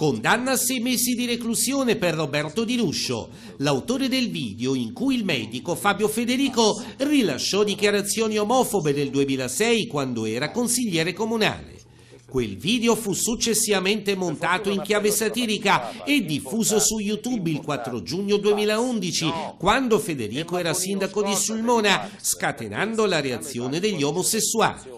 Condanna a sei mesi di reclusione per Roberto Di Ruscio, l'autore del video in cui il medico Fabio Federico rilasciò dichiarazioni omofobe nel 2006 quando era consigliere comunale. Quel video fu successivamente montato in chiave satirica e diffuso su YouTube il 4 giugno 2011, quando Federico era sindaco di Sulmona, scatenando la reazione degli omosessuali.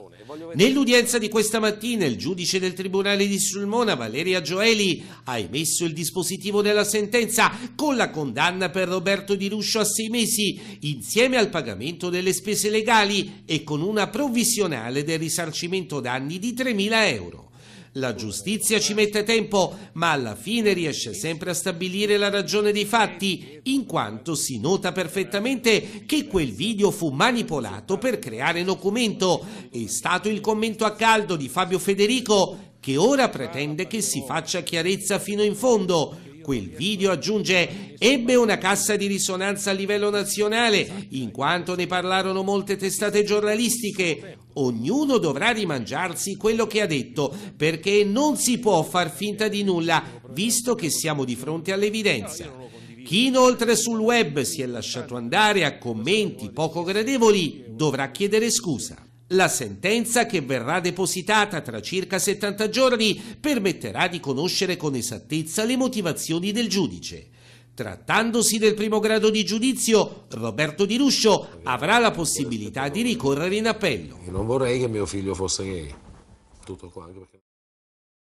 Nell'udienza di questa mattina il giudice del Tribunale di Sulmona, Valeria Gioeli, ha emesso il dispositivo della sentenza con la condanna per Roberto Di Ruscio a sei mesi, insieme al pagamento delle spese legali e con una provvisionale del risarcimento danni di 3.000 euro. La giustizia ci mette tempo, ma alla fine riesce sempre a stabilire la ragione dei fatti, in quanto si nota perfettamente che quel video fu manipolato per creare documento. È stato il commento a caldo di Fabio Federico che ora pretende che si faccia chiarezza fino in fondo Quel video, aggiunge, ebbe una cassa di risonanza a livello nazionale, in quanto ne parlarono molte testate giornalistiche. Ognuno dovrà rimangiarsi quello che ha detto, perché non si può far finta di nulla, visto che siamo di fronte all'evidenza. Chi inoltre sul web si è lasciato andare a commenti poco gradevoli dovrà chiedere scusa. La sentenza che verrà depositata tra circa 70 giorni permetterà di conoscere con esattezza le motivazioni del giudice. Trattandosi del primo grado di giudizio, Roberto Di Ruscio avrà la possibilità di ricorrere in appello. non vorrei che mio figlio fosse Tutto qua,